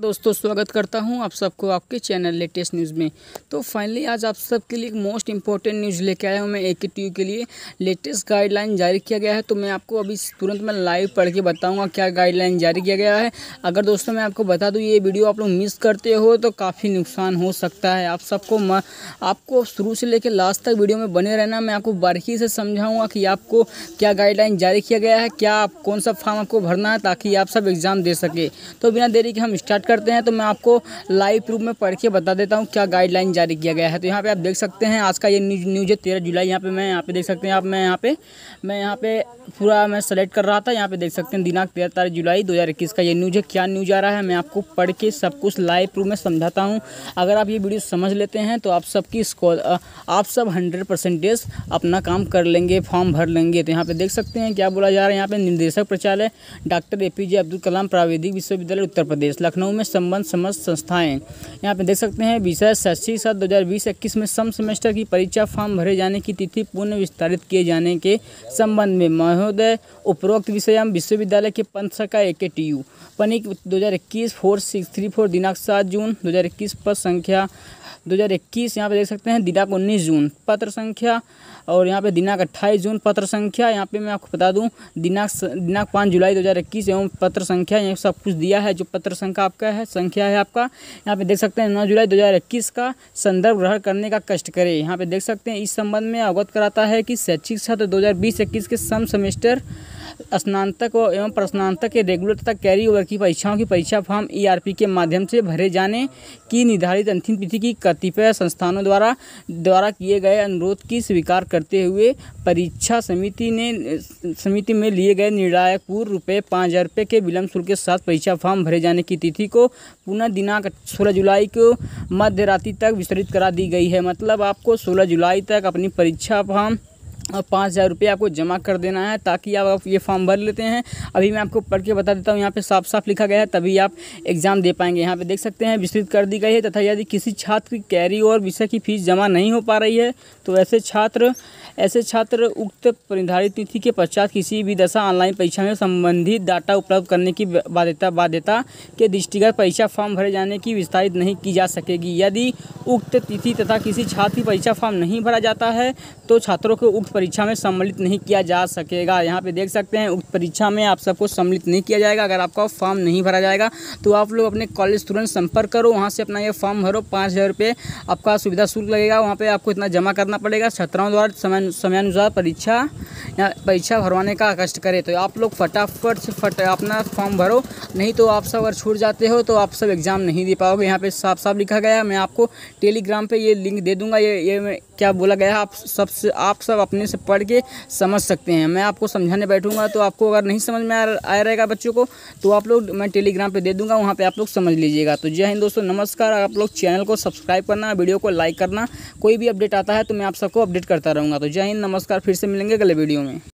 दोस्तों स्वागत करता हूं आप सबको आपके चैनल लेटेस्ट न्यूज़ में तो फाइनली आज आप सबके लिए एक मोस्ट इंपॉर्टेंट न्यूज़ लेके आया हूं मैं ए के लिए लेटेस्ट गाइडलाइन जारी किया गया है तो मैं आपको अभी तुरंत मैं लाइव पढ़ के बताऊँगा क्या गाइडलाइन जारी किया गया है अगर दोस्तों मैं आपको बता दूँ ये वीडियो आप लोग मिस करते हो तो काफ़ी नुकसान हो सकता है आप सबको आपको शुरू से लेकर लास्ट तक वीडियो में बने रहना मैं आपको बारीकी से समझाऊँगा कि आपको क्या गाइडलाइन जारी किया गया है क्या कौन सा फॉर्म आपको भरना है ताकि आप सब एग्ज़ाम दे सके तो बिना देरी के हम स्टार्ट करते हैं तो मैं आपको लाइव प्रूफ में पढ़ के बता देता हूँ क्या गाइडलाइन जारी किया गया है तो यहाँ पे आप देख सकते हैं आज का ये न्यूज न्यूज है तेरह जुलाई यहाँ पे मैं यहाँ पे देख सकते हैं आप मैं यहाँ पे मैं यहाँ पे पूरा मैं सेलेक्ट कर रहा था यहाँ पे देख सकते हैं दिनांक तेरह तारीख जुलाई दो का ये न्यूज है क्या न्यूज आ रहा है मैं आपको पढ़ के सब कुछ लाइव प्रूफ में समझाता हूँ अगर आप ये वीडियो समझ लेते हैं तो आप सबकी स्कॉल आप सब हंड्रेड परसेंटेज अपना काम कर लेंगे फॉर्म भर लेंगे तो यहाँ पे देख सकते हैं क्या बोला जा रहा है यहाँ पे निदेशक प्रचालय doctor A P J Abdul Kalam प्राविधिक विश्वविद्यालय उत्तर प्रदेश लखनऊ में में संबंध समस्त संस्थाएं यहाँ पे देख सकते हैं विषय शैक्षिक साल दो हज़ार बीस इक्कीस में सम सेमेस्टर की परीक्षा फॉर्म भरे जाने की तिथि पुनः विस्तारित किए जाने के संबंध में महोदय उपरोक्त विषय विश्वविद्यालय के पंथ शाखा ए के टी यू पनिक दो हज़ार इक्कीस फोर सिक्स थ्री फोर दिनांक सात जून दो हज़ार इक्कीस पर संख्या दो हज़ार इक्कीस यहाँ पे देख सकते हैं दिनांक उन्नीस जून पत्र संख्या और यहाँ पे दिनांक अट्ठाईस जून पत्र संख्या यहाँ पे मैं आपको बता दूँ दिनांक दिनांक पाँच जुलाई दो हज़ार इक्कीस एवं पत्र संख्या यहाँ सब कुछ दिया है जो पत्र संख्या आपका है संख्या है आपका यहाँ पे देख सकते हैं नौ जुलाई इक्कीस का संदर्भ ग्रहण करने का कष्ट करें यहाँ पे देख सकते हैं इस संबंध में अवगत कराता है कि शैक्षिक सत्र दो हज़ार के सम सेमेस्टर स्नातक एवं प्रस्नातक के रेगुलर तथा कैरी ओवर की परीक्षाओं की परीक्षा फॉर्म ईआरपी e के माध्यम से भरे जाने की निर्धारित अंतिम तिथि की कतिपय संस्थानों द्वारा द्वारा किए गए अनुरोध की स्वीकार करते हुए परीक्षा समिति ने समिति में लिए गए निर्णायक पूर्व रुपये पाँच हज़ार रुपये के विलम्ब शुल्क के साथ परीक्षा फॉर्म भरे जाने की तिथि को पुनः दिनांक सोलह जुलाई को मध्य रात्रि तक विस्तृत करा दी गई है मतलब आपको सोलह जुलाई तक अपनी परीक्षा फॉर्म पाँच हज़ार रुपये आपको जमा कर देना है ताकि आप ये फॉर्म भर लेते हैं अभी मैं आपको पढ़ के बता देता हूँ यहाँ पे साफ साफ लिखा गया है तभी आप एग्ज़ाम दे पाएंगे यहाँ पे देख सकते हैं विस्तृत कर दी गई है तथा यदि किसी छात्र की कैरी और विषय की फीस जमा नहीं हो पा रही है तो ऐसे छात्र ऐसे छात्र उक्त निर्धारित तिथि के पश्चात किसी भी दशा ऑनलाइन परीक्षा में संबंधित डाटा उपलब्ध करने की बाध्यता बाध्यता के दृष्टिगत परीक्षा फॉर्म भरे जाने की विस्तारित नहीं की जा सकेगी यदि उक्त तिथि तथा किसी छात्र की परीक्षा फॉर्म नहीं भरा जाता है तो छात्रों को उक्त परीक्षा में सम्मिलित नहीं किया जा सकेगा यहाँ पर देख सकते हैं उक्त परीक्षा में आप सबको सम्मिलित नहीं किया जाएगा अगर आपका फॉर्म नहीं भरा जाएगा तो आप लोग अपने कॉलेज तुरंत संपर्क करो वहाँ से अपना यह फॉर्म भरो पाँच हज़ार रुपये आपका सुविधा शुल्क लगेगा वहाँ पर आपको इतना जमा करना पड़ेगा छात्राओं द्वारा समय समयानुसार परीक्षा या परीक्षा भरवाने का कष्ट करें तो आप लोग फटाफट से फट अपना फॉर्म भरो नहीं तो आप सब अगर छूट जाते हो तो आप सब एग्ज़ाम नहीं दे पाओगे यहाँ पे साफ साफ लिखा गया है मैं आपको टेलीग्राम पे ये लिंक दे दूंगा ये ये मैं क्या बोला गया आप सबसे आप सब अपने से पढ़ के समझ सकते हैं मैं आपको समझाने बैठूँगा तो आपको अगर नहीं समझ में आ रहेगा बच्चों को तो आप लोग मैं टेलीग्राम पर दे दूँगा वहाँ पर आप लोग समझ लीजिएगा तो जय हिंद दोस्तों नमस्कार आप लोग चैनल को सब्सक्राइब करना वीडियो को लाइक करना कोई भी अपडेट आता है तो मैं आप सबको अपडेट करता रहूँगा तो जय हिंद नमस्कार फिर से मिलेंगे अगले वीडियो में